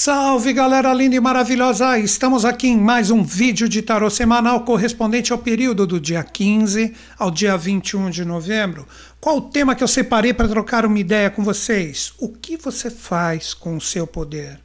Salve galera linda e maravilhosa! Estamos aqui em mais um vídeo de Tarot semanal correspondente ao período do dia 15 ao dia 21 de novembro. Qual o tema que eu separei para trocar uma ideia com vocês? O que você faz com o seu poder?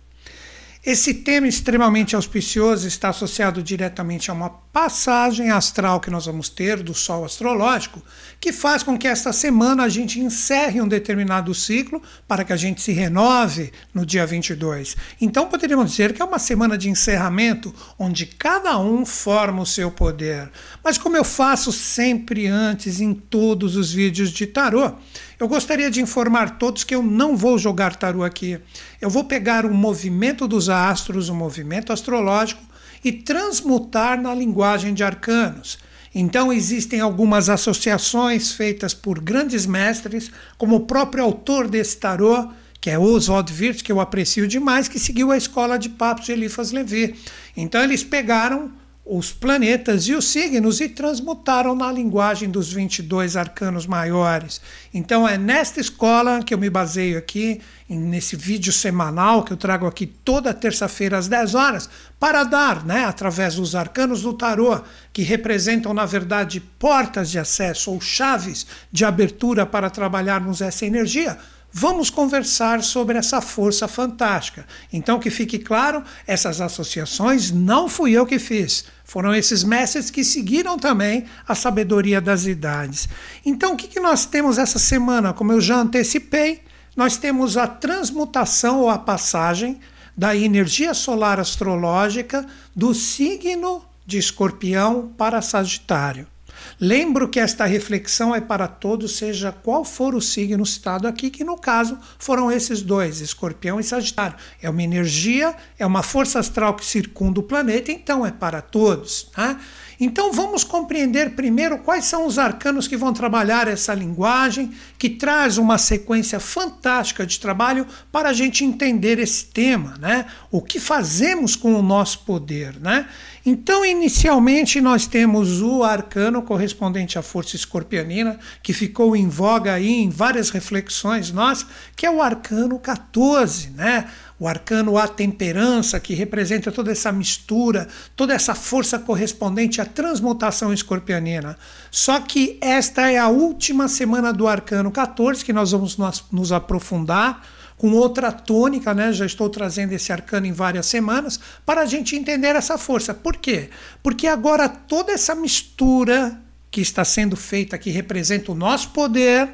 Esse tema extremamente auspicioso está associado diretamente a uma passagem astral que nós vamos ter do Sol astrológico, que faz com que esta semana a gente encerre um determinado ciclo para que a gente se renove no dia 22. Então poderíamos dizer que é uma semana de encerramento onde cada um forma o seu poder. Mas como eu faço sempre antes em todos os vídeos de tarô, eu gostaria de informar todos que eu não vou jogar tarô aqui. Eu vou pegar o movimento dos astros, o movimento astrológico e transmutar na linguagem de arcanos. Então existem algumas associações feitas por grandes mestres, como o próprio autor desse tarô, que é Oswald Wirth, que eu aprecio demais, que seguiu a escola de papos de Elifas Levi. Então eles pegaram os planetas e os signos e transmutaram na linguagem dos 22 arcanos maiores. Então é nesta escola que eu me baseio aqui, nesse vídeo semanal que eu trago aqui toda terça-feira às 10 horas, para dar, né, através dos arcanos do tarô, que representam na verdade portas de acesso ou chaves de abertura para trabalharmos essa energia, vamos conversar sobre essa força fantástica. Então, que fique claro, essas associações não fui eu que fiz. Foram esses mestres que seguiram também a sabedoria das idades. Então, o que, que nós temos essa semana? Como eu já antecipei, nós temos a transmutação ou a passagem da energia solar astrológica do signo de Escorpião para Sagitário. Lembro que esta reflexão é para todos, seja qual for o signo citado aqui, que no caso foram esses dois, Escorpião e Sagitário. É uma energia, é uma força astral que circunda o planeta, então é para todos. Tá? Então vamos compreender primeiro quais são os arcanos que vão trabalhar essa linguagem, que traz uma sequência fantástica de trabalho para a gente entender esse tema, né? O que fazemos com o nosso poder, né? Então, inicialmente, nós temos o arcano correspondente à força escorpianina, que ficou em voga aí em várias reflexões nossas, que é o arcano 14, né? O arcano a temperança, que representa toda essa mistura, toda essa força correspondente à transmutação escorpianina. Só que esta é a última semana do arcano 14, que nós vamos nos aprofundar com outra tônica, né? Já estou trazendo esse arcano em várias semanas para a gente entender essa força. Por quê? Porque agora toda essa mistura que está sendo feita que representa o nosso poder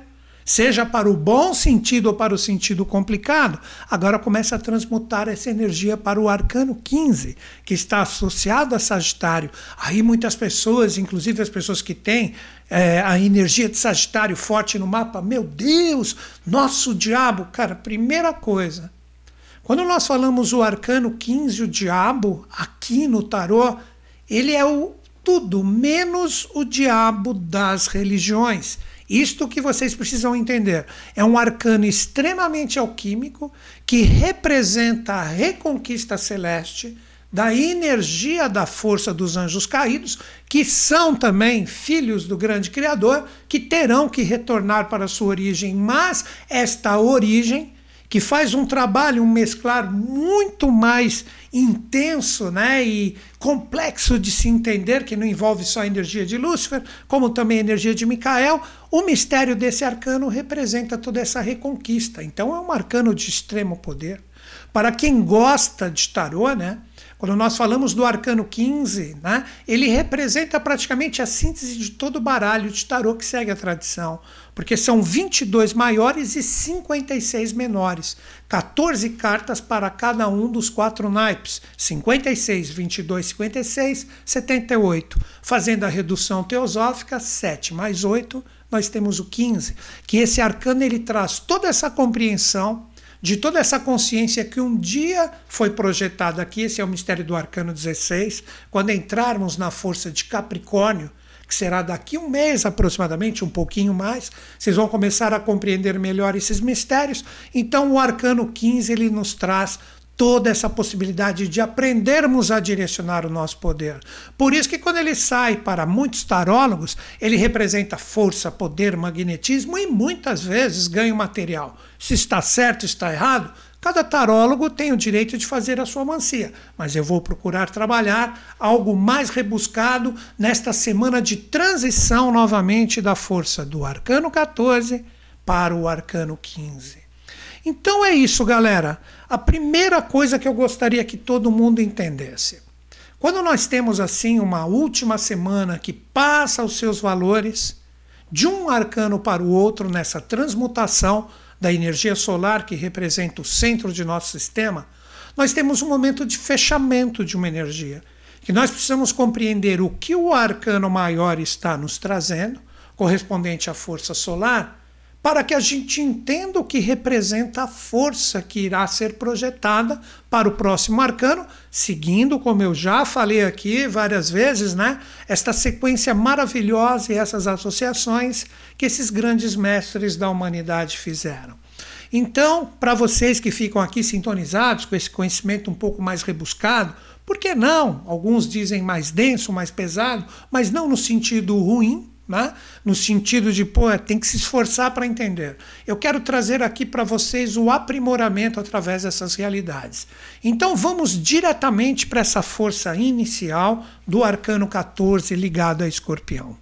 seja para o bom sentido ou para o sentido complicado, agora começa a transmutar essa energia para o arcano 15, que está associado a Sagitário. Aí muitas pessoas, inclusive as pessoas que têm é, a energia de Sagitário forte no mapa, meu Deus, nosso diabo. Cara, primeira coisa, quando nós falamos o arcano 15, o diabo, aqui no tarô, ele é o tudo menos o diabo das religiões. Isto que vocês precisam entender. É um arcano extremamente alquímico que representa a reconquista celeste da energia da força dos anjos caídos, que são também filhos do grande Criador, que terão que retornar para sua origem. Mas esta origem, que faz um trabalho, um mesclar muito mais intenso né, e complexo de se entender, que não envolve só a energia de Lúcifer, como também a energia de Micael, o mistério desse arcano representa toda essa reconquista. Então é um arcano de extremo poder. Para quem gosta de tarô, né, quando nós falamos do arcano 15, né, ele representa praticamente a síntese de todo o baralho de tarô que segue a tradição, porque são 22 maiores e 56 menores, 14 cartas para cada um dos quatro naipes, 56, 22, 56, 78, fazendo a redução teosófica 7 mais 8, nós temos o 15, que esse arcano ele traz toda essa compreensão de toda essa consciência que um dia foi projetada aqui, esse é o mistério do Arcano 16, quando entrarmos na força de Capricórnio, que será daqui um mês aproximadamente, um pouquinho mais, vocês vão começar a compreender melhor esses mistérios. Então o Arcano 15 ele nos traz toda essa possibilidade de aprendermos a direcionar o nosso poder. Por isso que quando ele sai para muitos tarólogos, ele representa força, poder, magnetismo e muitas vezes ganho material. Se está certo, está errado, cada tarólogo tem o direito de fazer a sua mancia, mas eu vou procurar trabalhar algo mais rebuscado nesta semana de transição novamente da força do arcano 14 para o arcano 15. Então é isso, galera. A primeira coisa que eu gostaria que todo mundo entendesse. Quando nós temos assim uma última semana que passa os seus valores de um arcano para o outro nessa transmutação da energia solar que representa o centro de nosso sistema, nós temos um momento de fechamento de uma energia, que nós precisamos compreender o que o arcano maior está nos trazendo, correspondente à força solar, para que a gente entenda o que representa a força que irá ser projetada para o próximo arcano, seguindo, como eu já falei aqui várias vezes, né, esta sequência maravilhosa e essas associações que esses grandes mestres da humanidade fizeram. Então, para vocês que ficam aqui sintonizados com esse conhecimento um pouco mais rebuscado, por que não? Alguns dizem mais denso, mais pesado, mas não no sentido ruim, né? no sentido de, pô, tem que se esforçar para entender. Eu quero trazer aqui para vocês o aprimoramento através dessas realidades. Então vamos diretamente para essa força inicial do arcano 14 ligado a escorpião.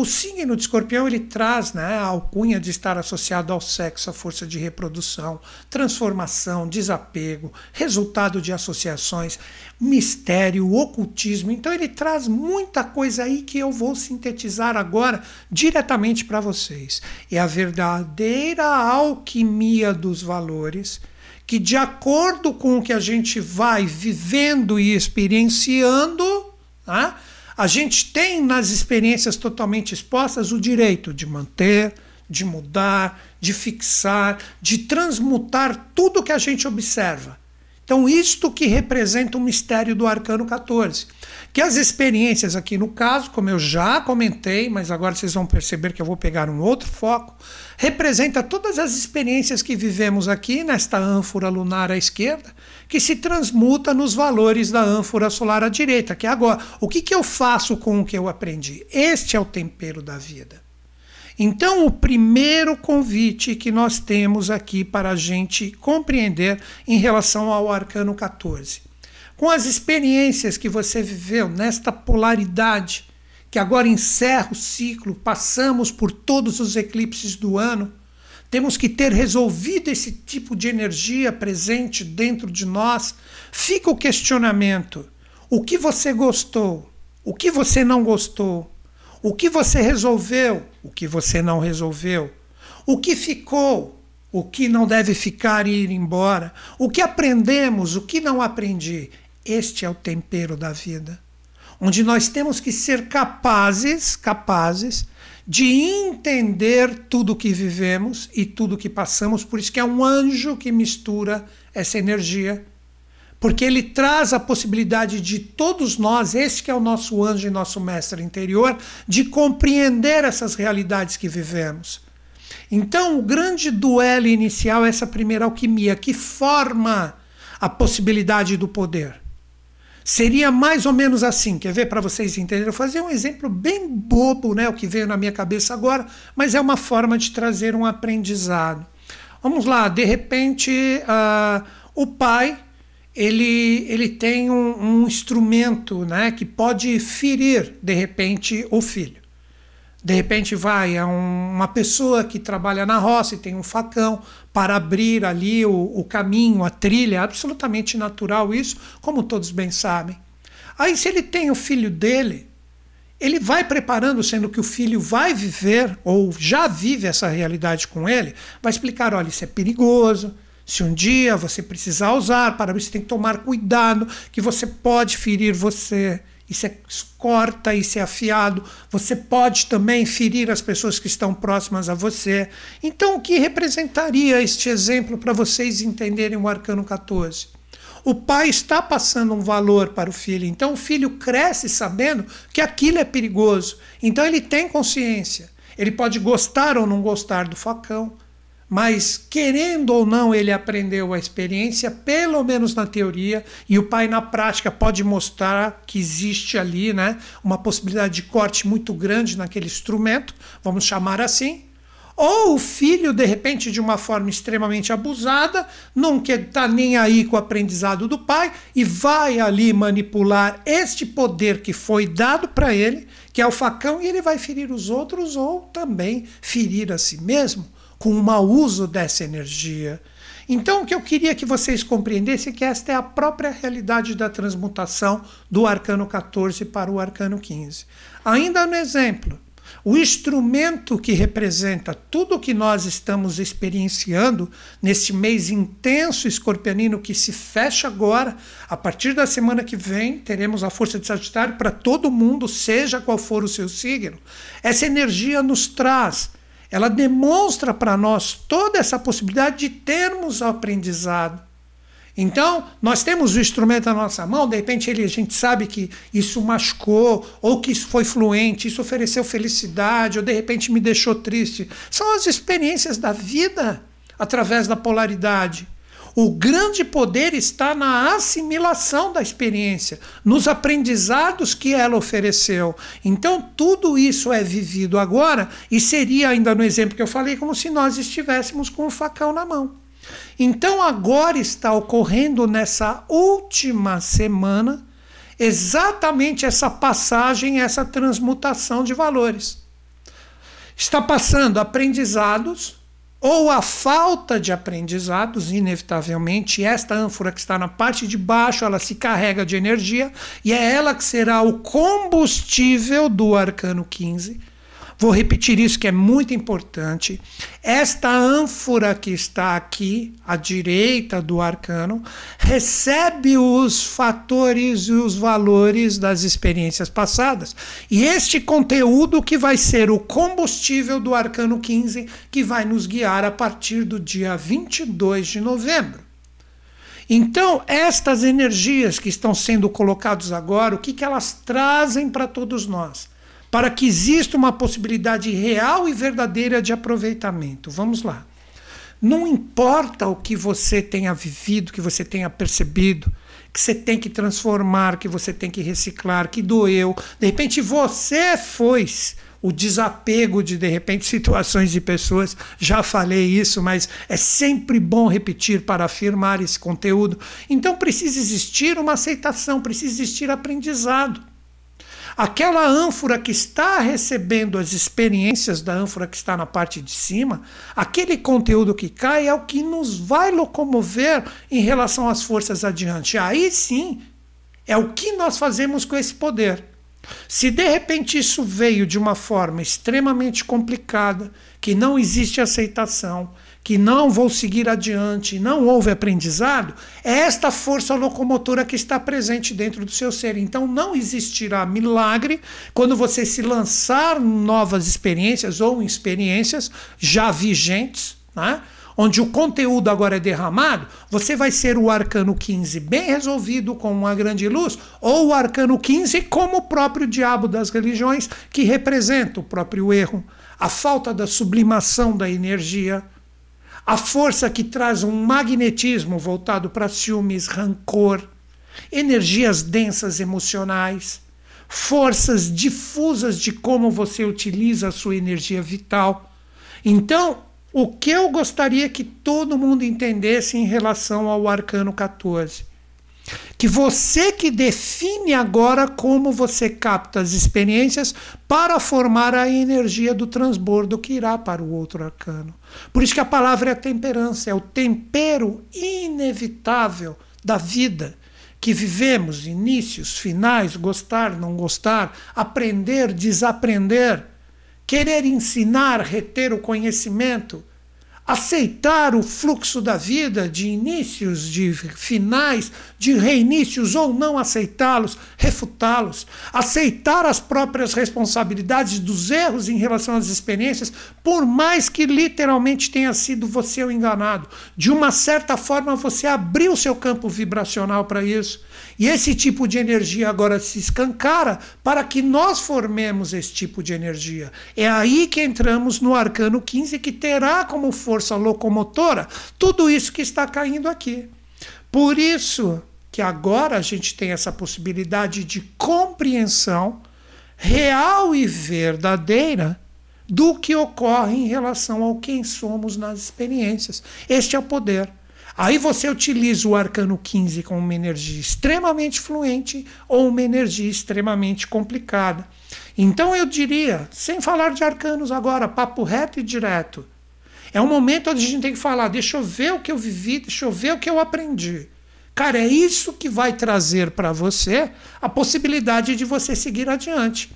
O signo de escorpião ele traz né, a alcunha de estar associado ao sexo, à força de reprodução, transformação, desapego, resultado de associações, mistério, ocultismo. Então ele traz muita coisa aí que eu vou sintetizar agora diretamente para vocês. É a verdadeira alquimia dos valores que, de acordo com o que a gente vai vivendo e experienciando, Né, a gente tem nas experiências totalmente expostas o direito de manter, de mudar, de fixar, de transmutar tudo que a gente observa. Então, isto que representa o mistério do arcano 14. Que as experiências aqui, no caso, como eu já comentei, mas agora vocês vão perceber que eu vou pegar um outro foco, representa todas as experiências que vivemos aqui nesta ânfora lunar à esquerda, que se transmuta nos valores da ânfora solar à direita, que é agora. O que, que eu faço com o que eu aprendi? Este é o tempero da vida. Então, o primeiro convite que nós temos aqui para a gente compreender em relação ao arcano 14. Com as experiências que você viveu nesta polaridade, que agora encerra o ciclo, passamos por todos os eclipses do ano, temos que ter resolvido esse tipo de energia presente dentro de nós. Fica o questionamento: o que você gostou? O que você não gostou? O que você resolveu? o que você não resolveu, o que ficou, o que não deve ficar e ir embora, o que aprendemos, o que não aprendi. Este é o tempero da vida, onde nós temos que ser capazes, capazes de entender tudo o que vivemos e tudo o que passamos. Por isso que é um anjo que mistura essa energia porque ele traz a possibilidade de todos nós, esse que é o nosso anjo e nosso mestre interior, de compreender essas realidades que vivemos. Então, o grande duelo inicial é essa primeira alquimia que forma a possibilidade do poder. Seria mais ou menos assim, quer ver para vocês entenderem? Eu fazer um exemplo bem bobo, né, o que veio na minha cabeça agora, mas é uma forma de trazer um aprendizado. Vamos lá, de repente, uh, o pai ele, ele tem um, um instrumento né, que pode ferir, de repente, o filho. De repente vai a é um, uma pessoa que trabalha na roça e tem um facão para abrir ali o, o caminho, a trilha, é absolutamente natural isso, como todos bem sabem. Aí se ele tem o filho dele, ele vai preparando, sendo que o filho vai viver ou já vive essa realidade com ele, vai explicar, olha, isso é perigoso, se um dia você precisar usar para você tem que tomar cuidado, que você pode ferir você. Isso é corta, isso é afiado. Você pode também ferir as pessoas que estão próximas a você. Então, o que representaria este exemplo para vocês entenderem o arcano 14? O pai está passando um valor para o filho, então o filho cresce sabendo que aquilo é perigoso. Então ele tem consciência. Ele pode gostar ou não gostar do facão, mas querendo ou não, ele aprendeu a experiência, pelo menos na teoria, e o pai na prática pode mostrar que existe ali né, uma possibilidade de corte muito grande naquele instrumento, vamos chamar assim. Ou o filho, de repente, de uma forma extremamente abusada, não quer tá nem aí com o aprendizado do pai e vai ali manipular este poder que foi dado para ele, que é o facão, e ele vai ferir os outros ou também ferir a si mesmo com o mau uso dessa energia. Então, o que eu queria que vocês compreendessem é que esta é a própria realidade da transmutação do arcano 14 para o arcano 15. Ainda no exemplo, o instrumento que representa tudo o que nós estamos experienciando neste mês intenso escorpianino que se fecha agora, a partir da semana que vem, teremos a força de Sagitário para todo mundo, seja qual for o seu signo. Essa energia nos traz ela demonstra para nós toda essa possibilidade de termos aprendizado. Então, nós temos o instrumento na nossa mão, de repente ele, a gente sabe que isso machucou, ou que isso foi fluente, isso ofereceu felicidade, ou de repente me deixou triste. São as experiências da vida através da polaridade. O grande poder está na assimilação da experiência, nos aprendizados que ela ofereceu. Então, tudo isso é vivido agora e seria, ainda no exemplo que eu falei, como se nós estivéssemos com o um facão na mão. Então, agora está ocorrendo nessa última semana exatamente essa passagem, essa transmutação de valores. Está passando aprendizados ou a falta de aprendizados, inevitavelmente, esta ânfora que está na parte de baixo, ela se carrega de energia e é ela que será o combustível do arcano 15 Vou repetir isso que é muito importante. Esta ânfora que está aqui, à direita do arcano, recebe os fatores e os valores das experiências passadas. E este conteúdo que vai ser o combustível do arcano 15, que vai nos guiar a partir do dia 22 de novembro. Então, estas energias que estão sendo colocadas agora, o que, que elas trazem para todos nós? para que exista uma possibilidade real e verdadeira de aproveitamento. Vamos lá. Não importa o que você tenha vivido, que você tenha percebido, que você tem que transformar, que você tem que reciclar, que doeu. De repente você foi o desapego de de repente situações e pessoas. Já falei isso, mas é sempre bom repetir para afirmar esse conteúdo. Então precisa existir uma aceitação, precisa existir aprendizado. Aquela ânfora que está recebendo as experiências da ânfora que está na parte de cima, aquele conteúdo que cai é o que nos vai locomover em relação às forças adiante. Aí sim é o que nós fazemos com esse poder. Se de repente isso veio de uma forma extremamente complicada, que não existe aceitação, que não vou seguir adiante, não houve aprendizado, é esta força locomotora que está presente dentro do seu ser. Então não existirá milagre quando você se lançar novas experiências ou experiências já vigentes, né? onde o conteúdo agora é derramado, você vai ser o arcano 15 bem resolvido com uma grande luz, ou o arcano 15 como o próprio diabo das religiões, que representa o próprio erro, a falta da sublimação da energia, a força que traz um magnetismo voltado para ciúmes, rancor, energias densas emocionais, forças difusas de como você utiliza a sua energia vital. Então, o que eu gostaria que todo mundo entendesse em relação ao arcano 14? que você que define agora como você capta as experiências para formar a energia do transbordo que irá para o outro arcano. Por isso que a palavra é a temperança, é o tempero inevitável da vida que vivemos, inícios, finais, gostar, não gostar, aprender, desaprender, querer ensinar, reter o conhecimento, aceitar o fluxo da vida de inícios, de finais, de reinícios ou não aceitá-los, refutá-los, aceitar as próprias responsabilidades dos erros em relação às experiências, por mais que literalmente tenha sido você o enganado. De uma certa forma, você abriu seu campo vibracional para isso. E esse tipo de energia agora se escancara para que nós formemos esse tipo de energia. É aí que entramos no arcano 15 que terá como força força locomotora, tudo isso que está caindo aqui. Por isso que agora a gente tem essa possibilidade de compreensão real e verdadeira do que ocorre em relação ao quem somos nas experiências. Este é o poder. Aí você utiliza o arcano 15 com uma energia extremamente fluente ou uma energia extremamente complicada. Então eu diria, sem falar de arcanos agora, papo reto e direto, é um momento onde a gente tem que falar: deixa eu ver o que eu vivi, deixa eu ver o que eu aprendi. Cara, é isso que vai trazer para você a possibilidade de você seguir adiante.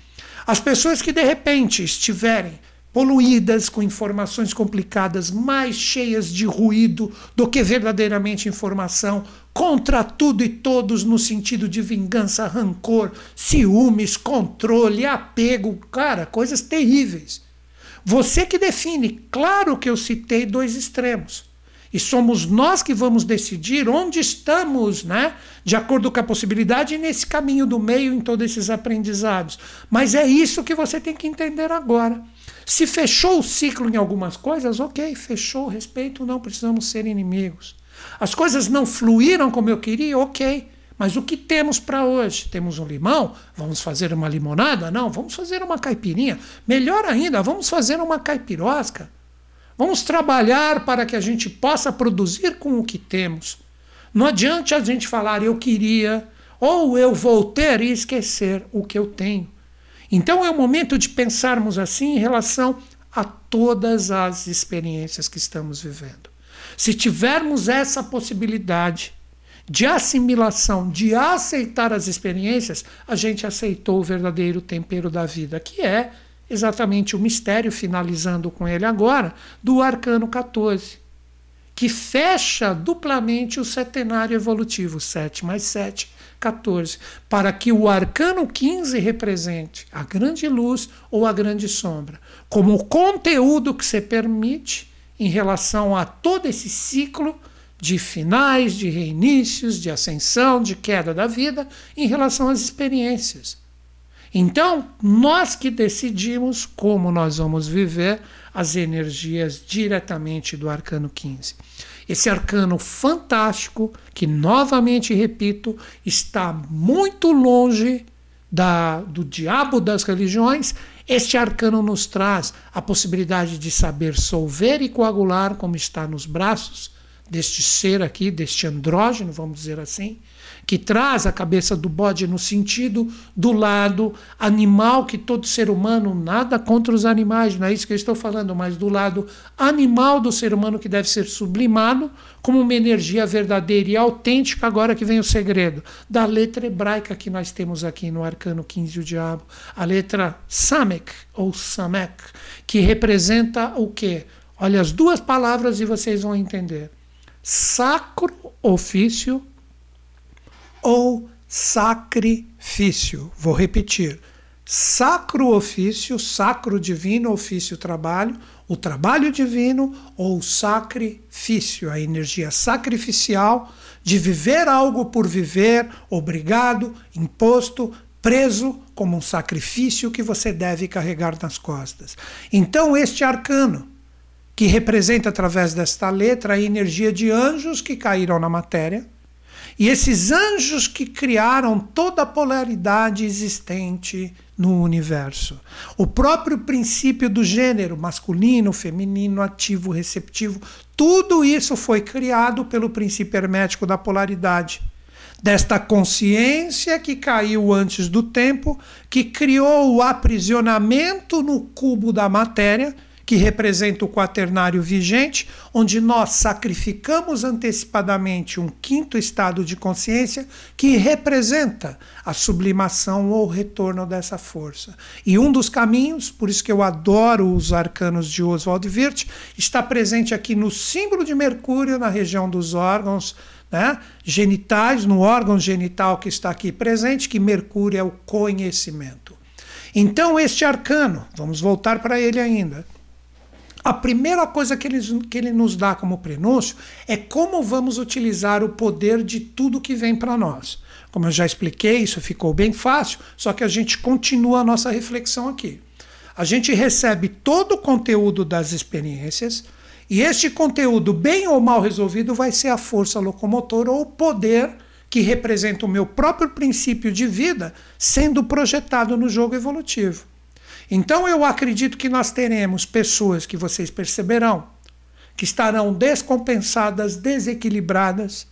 As pessoas que de repente estiverem poluídas com informações complicadas, mais cheias de ruído do que verdadeiramente informação, contra tudo e todos no sentido de vingança, rancor, ciúmes, controle, apego, cara, coisas terríveis. Você que define. Claro que eu citei dois extremos. E somos nós que vamos decidir onde estamos, né? De acordo com a possibilidade nesse caminho do meio em todos esses aprendizados. Mas é isso que você tem que entender agora. Se fechou o ciclo em algumas coisas, ok, fechou, respeito, não precisamos ser inimigos. As coisas não fluíram como eu queria, ok. Mas o que temos para hoje? Temos um limão? Vamos fazer uma limonada? Não, vamos fazer uma caipirinha. Melhor ainda, vamos fazer uma caipirosca. Vamos trabalhar para que a gente possa produzir com o que temos. Não adianta a gente falar eu queria ou eu vou ter e esquecer o que eu tenho. Então é o momento de pensarmos assim em relação a todas as experiências que estamos vivendo. Se tivermos essa possibilidade de assimilação, de aceitar as experiências, a gente aceitou o verdadeiro tempero da vida, que é exatamente o mistério, finalizando com ele agora, do arcano 14, que fecha duplamente o setenário evolutivo, 7 mais 7, 14, para que o arcano 15 represente a grande luz ou a grande sombra, como o conteúdo que se permite em relação a todo esse ciclo de finais, de reinícios, de ascensão, de queda da vida em relação às experiências. Então, nós que decidimos como nós vamos viver as energias diretamente do arcano 15. Esse arcano fantástico, que novamente repito, está muito longe da, do diabo das religiões, este arcano nos traz a possibilidade de saber solver e coagular, como está nos braços, deste ser aqui, deste andrógeno, vamos dizer assim, que traz a cabeça do bode no sentido do lado animal, que todo ser humano, nada contra os animais, não é isso que eu estou falando, mas do lado animal do ser humano que deve ser sublimado como uma energia verdadeira e autêntica. Agora que vem o segredo da letra hebraica que nós temos aqui no Arcano 15, o Diabo, a letra Samek ou Samek, que representa o quê? Olha as duas palavras e vocês vão entender sacro ofício ou sacrifício. Vou repetir: sacro ofício, sacro divino, ofício trabalho, o trabalho divino ou sacrifício, a energia sacrificial de viver algo por viver, obrigado, imposto, preso como um sacrifício que você deve carregar nas costas. Então, este arcano que representa através desta letra a energia de anjos que caíram na matéria. E esses anjos que criaram toda a polaridade existente no universo. O próprio princípio do gênero, masculino, feminino, ativo, receptivo, tudo isso foi criado pelo princípio hermético da polaridade. Desta consciência que caiu antes do tempo, que criou o aprisionamento no cubo da matéria que representa o quaternário vigente, onde nós sacrificamos antecipadamente um quinto estado de consciência que representa a sublimação ou retorno dessa força. E um dos caminhos, por isso que eu adoro os arcanos de Oswald Wirth, está presente aqui no símbolo de Mercúrio, na região dos órgãos. Né? genitais, no órgão genital que está aqui presente, que Mercúrio é o conhecimento. Então, este arcano, vamos voltar para ele ainda, a primeira coisa que ele, que ele nos dá como prenúncio é como vamos utilizar o poder de tudo que vem para nós. Como eu já expliquei, isso ficou bem fácil, só que a gente continua a nossa reflexão aqui. A gente recebe todo o conteúdo das experiências, e este conteúdo, bem ou mal resolvido, vai ser a força locomotora ou o poder que representa o meu próprio princípio de vida sendo projetado no jogo evolutivo. Então eu acredito que nós teremos pessoas que vocês perceberão que estarão descompensadas, desequilibradas,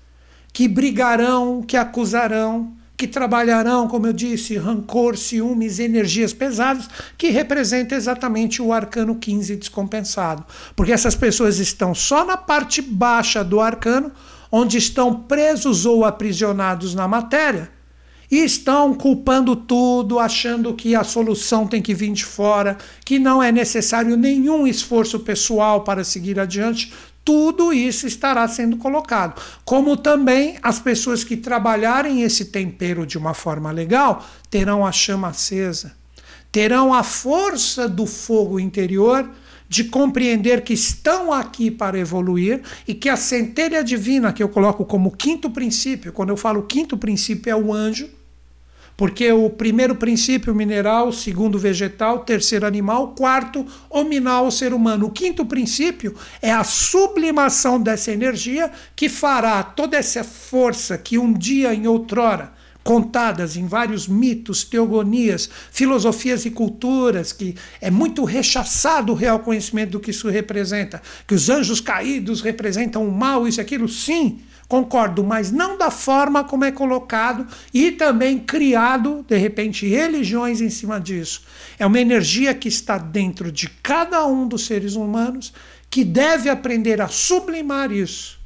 que brigarão, que acusarão, que trabalharão, como eu disse, rancor, ciúmes, energias pesadas, que representa exatamente o arcano 15 descompensado. Porque essas pessoas estão só na parte baixa do arcano, onde estão presos ou aprisionados na matéria, e estão culpando tudo, achando que a solução tem que vir de fora, que não é necessário nenhum esforço pessoal para seguir adiante. Tudo isso estará sendo colocado. Como também as pessoas que trabalharem esse tempero de uma forma legal terão a chama acesa, terão a força do fogo interior de compreender que estão aqui para evoluir e que a centelha divina, que eu coloco como quinto princípio, quando eu falo quinto princípio, é o anjo porque o primeiro princípio mineral, segundo vegetal, terceiro animal, quarto hominal, ser humano. O quinto princípio é a sublimação dessa energia que fará toda essa força que um dia em outrora contadas em vários mitos, teogonias, filosofias e culturas, que é muito rechaçado o real conhecimento do que isso representa, que os anjos caídos representam o mal, isso e aquilo, sim, concordo, mas não da forma como é colocado e também criado, de repente, religiões em cima disso. É uma energia que está dentro de cada um dos seres humanos que deve aprender a sublimar isso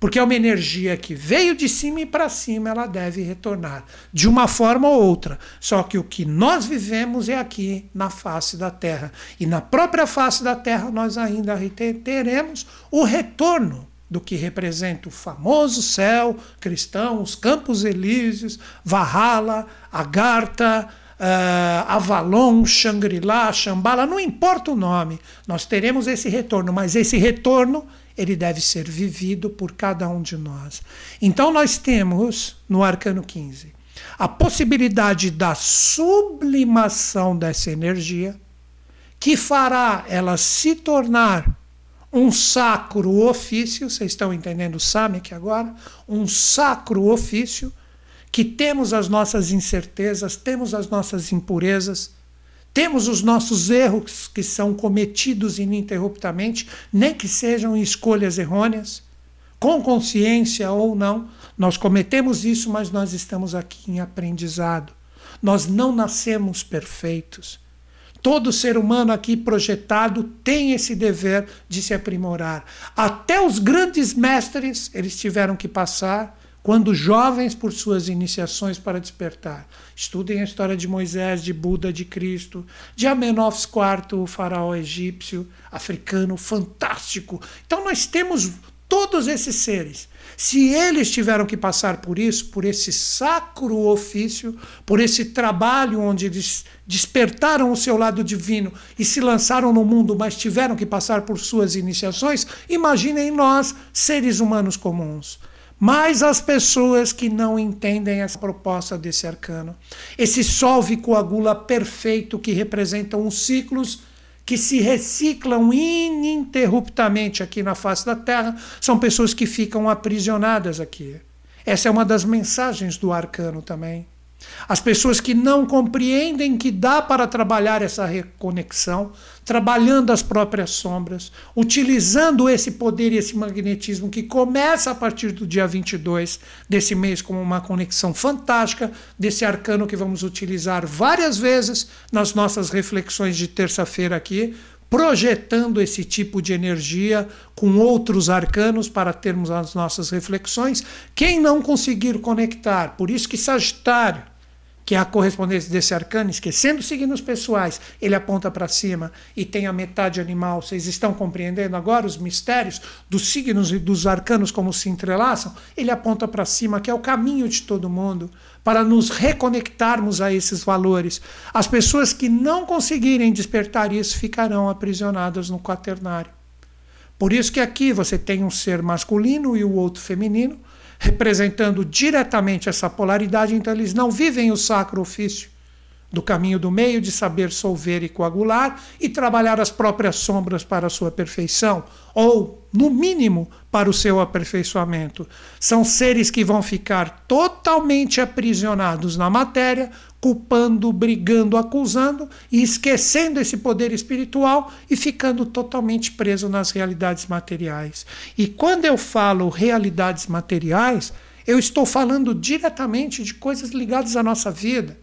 porque é uma energia que veio de cima e para cima, ela deve retornar, de uma forma ou outra. Só que o que nós vivemos é aqui, na face da Terra. E na própria face da Terra, nós ainda teremos o retorno do que representa o famoso céu cristão, os Campos Elíseos, Valhalla, Agartha, uh, Avalon, Shangri-La, Shambhala, não importa o nome, nós teremos esse retorno, mas esse retorno ele deve ser vivido por cada um de nós. Então nós temos no arcano 15 a possibilidade da sublimação dessa energia que fará ela se tornar um sacro ofício, vocês estão entendendo o SAMIC agora? Um sacro ofício que temos as nossas incertezas, temos as nossas impurezas, temos os nossos erros que são cometidos ininterruptamente, nem que sejam escolhas errôneas, com consciência ou não. Nós cometemos isso, mas nós estamos aqui em aprendizado. Nós não nascemos perfeitos. Todo ser humano aqui projetado tem esse dever de se aprimorar. Até os grandes mestres eles tiveram que passar quando jovens por suas iniciações para despertar, estudem a história de Moisés, de Buda, de Cristo, de Amenófis IV, o faraó egípcio, africano, fantástico. Então nós temos todos esses seres. Se eles tiveram que passar por isso, por esse sacro ofício, por esse trabalho onde eles despertaram o seu lado divino e se lançaram no mundo, mas tiveram que passar por suas iniciações, imaginem nós, seres humanos comuns. Mas as pessoas que não entendem essa proposta desse arcano, esse solve coagula perfeito que representam os ciclos que se reciclam ininterruptamente aqui na face da Terra, são pessoas que ficam aprisionadas aqui. Essa é uma das mensagens do arcano também. As pessoas que não compreendem que dá para trabalhar essa reconexão, trabalhando as próprias sombras, utilizando esse poder e esse magnetismo que começa a partir do dia 22 desse mês como uma conexão fantástica desse arcano que vamos utilizar várias vezes nas nossas reflexões de terça-feira aqui, projetando esse tipo de energia com outros arcanos para termos as nossas reflexões. Quem não conseguir conectar, por isso que Sagitário que é a correspondência desse arcano, esquecendo os signos pessoais, ele aponta para cima e tem a metade animal. Vocês estão compreendendo agora os mistérios dos signos e dos arcanos como se entrelaçam? Ele aponta para cima, que é o caminho de todo mundo, para nos reconectarmos a esses valores. As pessoas que não conseguirem despertar isso ficarão aprisionadas no quaternário. Por isso que aqui você tem um ser masculino e o outro feminino representando diretamente essa polaridade, então eles não vivem o sacro ofício, do caminho do meio, de saber solver e coagular e trabalhar as próprias sombras para a sua perfeição, ou, no mínimo, para o seu aperfeiçoamento. São seres que vão ficar totalmente aprisionados na matéria, culpando, brigando, acusando e esquecendo esse poder espiritual e ficando totalmente preso nas realidades materiais. E quando eu falo realidades materiais, eu estou falando diretamente de coisas ligadas à nossa vida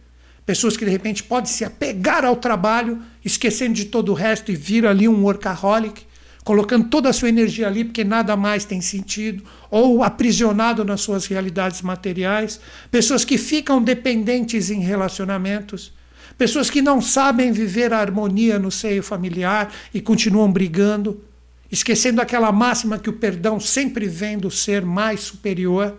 Pessoas que de repente podem se apegar ao trabalho, esquecendo de todo o resto e vir ali um workaholic, colocando toda a sua energia ali porque nada mais tem sentido, ou aprisionado nas suas realidades materiais. Pessoas que ficam dependentes em relacionamentos pessoas que não sabem viver a harmonia no seio familiar e continuam brigando, esquecendo aquela máxima que o perdão sempre vem do ser mais superior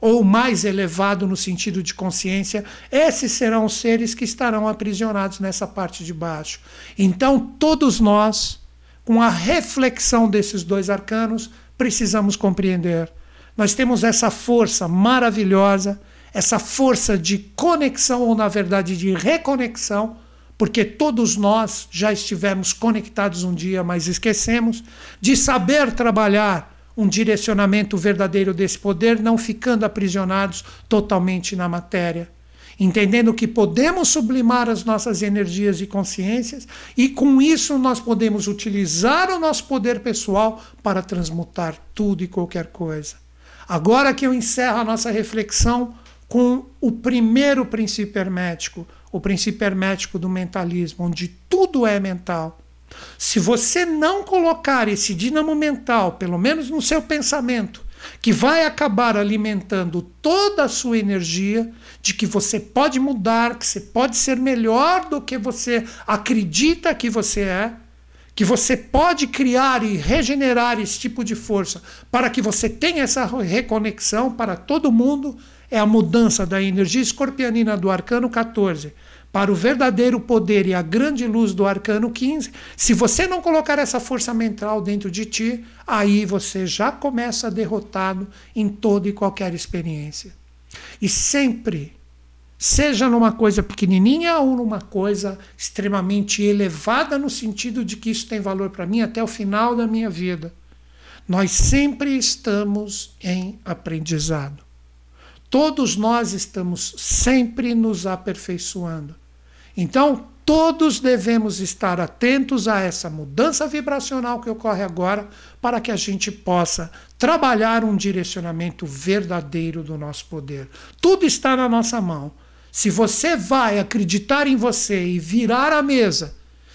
ou mais elevado no sentido de consciência, esses serão os seres que estarão aprisionados nessa parte de baixo. Então, todos nós, com a reflexão desses dois arcanos, precisamos compreender. Nós temos essa força maravilhosa, essa força de conexão, ou na verdade de reconexão, porque todos nós já estivemos conectados um dia, mas esquecemos, de saber trabalhar um direcionamento verdadeiro desse poder, não ficando aprisionados totalmente na matéria. Entendendo que podemos sublimar as nossas energias e consciências, e com isso nós podemos utilizar o nosso poder pessoal para transmutar tudo e qualquer coisa. Agora que eu encerro a nossa reflexão com o primeiro princípio hermético, o princípio hermético do mentalismo, onde tudo é mental. Se você não colocar esse dínamo mental, pelo menos no seu pensamento, que vai acabar alimentando toda a sua energia de que você pode mudar, que você pode ser melhor do que você acredita que você é, que você pode criar e regenerar esse tipo de força para que você tenha essa reconexão para todo mundo é a mudança da energia escorpianina do arcano 14 para o verdadeiro poder e a grande luz do arcano 15. Se você não colocar essa força mental dentro de ti, aí você já começa derrotado em toda e qualquer experiência. E sempre, seja numa coisa pequenininha ou numa coisa extremamente elevada no sentido de que isso tem valor para mim até o final da minha vida, nós sempre estamos em aprendizado. Todos nós estamos sempre nos aperfeiçoando. Então, todos devemos estar atentos a essa mudança vibracional que ocorre agora, para que a gente possa trabalhar um direcionamento verdadeiro do nosso poder. Tudo está na nossa mão. Se você vai acreditar em você e virar a mesa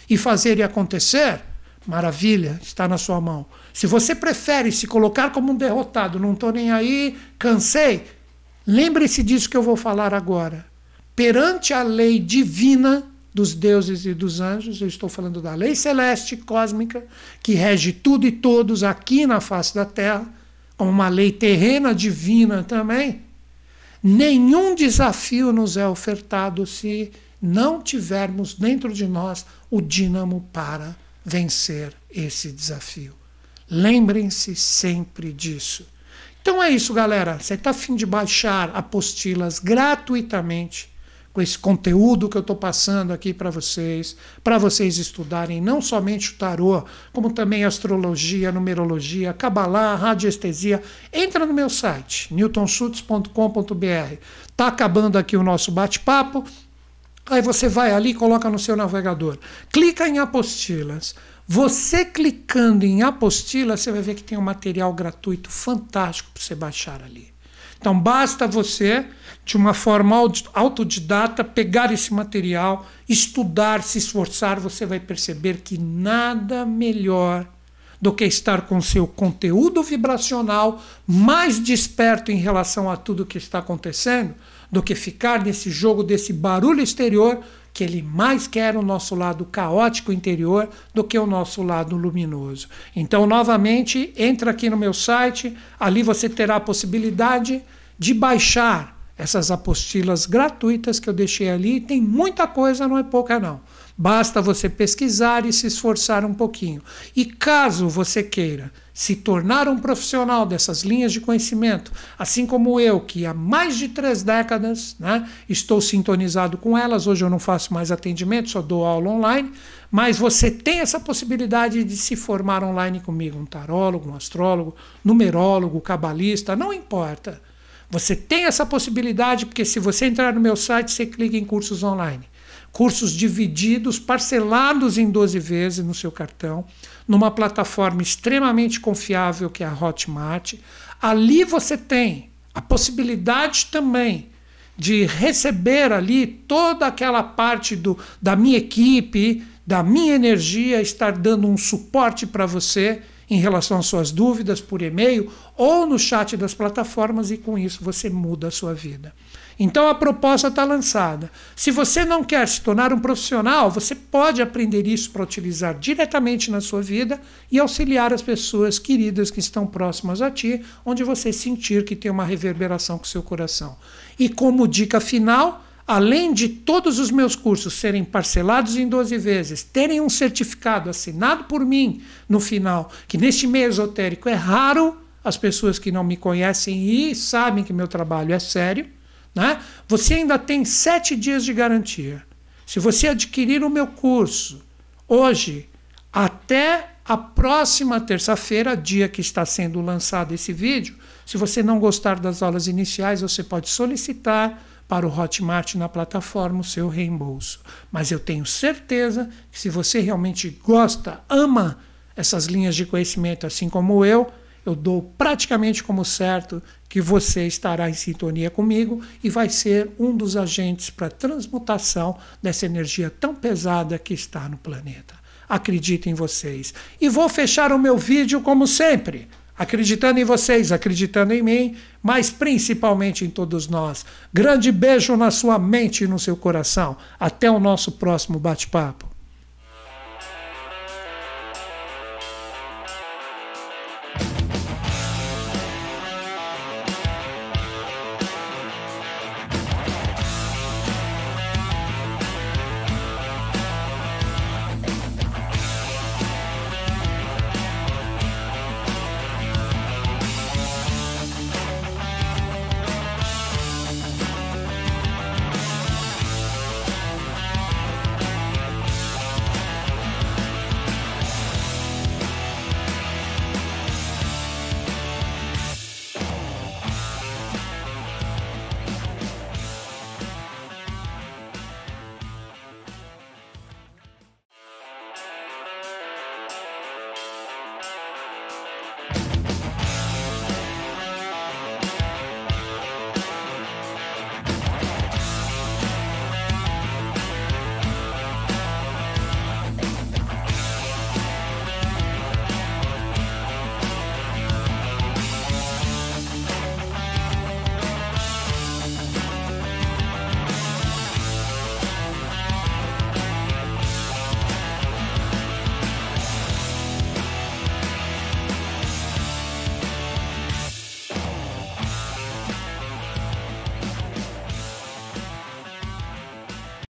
e fazer e acontecer, maravilha, está na sua mão. Se você prefere se colocar como um derrotado, não estou nem aí, cansei, Lembre-se disso que eu vou falar agora. Perante a lei divina dos deuses e dos anjos, eu estou falando da lei celeste cósmica, que rege tudo e todos aqui na face da terra, como uma lei terrena divina também. Nenhum desafio nos é ofertado se não tivermos dentro de nós o dínamo para vencer esse desafio. Lembrem-se sempre disso. Então é isso, galera. Você está afim de baixar apostilas gratuitamente com esse conteúdo que eu estou passando aqui para vocês, para vocês estudarem não somente o tarô, como também astrologia, numerologia, cabalá, radiestesia. Entra no meu site, newtonschutz.com.br. Tá acabando aqui o nosso bate-papo. Aí você vai ali, coloca no seu navegador, clica em apostilas você clicando em apostila, você vai ver que tem um material gratuito fantástico para você baixar ali. Então basta você, de uma forma autodidata, pegar esse material, estudar, se esforçar, você vai perceber que nada melhor do que estar com seu conteúdo vibracional mais desperto em relação a tudo que está acontecendo do que ficar nesse jogo desse barulho exterior que ele mais quer o nosso lado caótico interior do que o nosso lado luminoso. Então, novamente, entra aqui no meu site, ali você terá a possibilidade de baixar essas apostilas gratuitas que eu deixei ali, tem muita coisa, não é pouca não. Basta você pesquisar e se esforçar um pouquinho. E caso você queira se tornar um profissional dessas linhas de conhecimento, assim como eu, que há mais de três décadas né, estou sintonizado com elas, hoje eu não faço mais atendimento, só dou aula online, mas você tem essa possibilidade de se formar online comigo, um tarólogo, um astrólogo, numerólogo, cabalista, não importa. Você tem essa possibilidade, porque se você entrar no meu site, você clica em cursos online cursos divididos, parcelados em 12 vezes no seu cartão, numa plataforma extremamente confiável que é a Hotmart. Ali você tem a possibilidade também de receber ali toda aquela parte do, da minha equipe, da minha energia, estar dando um suporte para você em relação às suas dúvidas por e-mail ou no chat das plataformas, e com isso você muda a sua vida. Então a proposta está lançada. Se você não quer se tornar um profissional, você pode aprender isso para utilizar diretamente na sua vida e auxiliar as pessoas queridas que estão próximas a ti, onde você sentir que tem uma reverberação com o seu coração. E como dica final, além de todos os meus cursos serem parcelados em 12 vezes, terem um certificado assinado por mim no final, que neste meio esotérico é raro as pessoas que não me conhecem e sabem que meu trabalho é sério né? Você ainda tem sete dias de garantia. Se você adquirir o meu curso hoje, até a próxima terça-feira, dia que está sendo lançado esse vídeo, se você não gostar das aulas iniciais, você pode solicitar para o Hotmart na plataforma o seu reembolso. Mas eu tenho certeza que se você realmente gosta, ama essas linhas de conhecimento assim como eu, eu dou praticamente como certo que você estará em sintonia comigo e vai ser um dos agentes para a transmutação dessa energia tão pesada que está no planeta. Acredito em vocês. E vou fechar o meu vídeo como sempre acreditando em vocês, acreditando em mim, mas principalmente em todos nós. Grande beijo na sua mente e no seu coração. Até o nosso próximo bate-papo.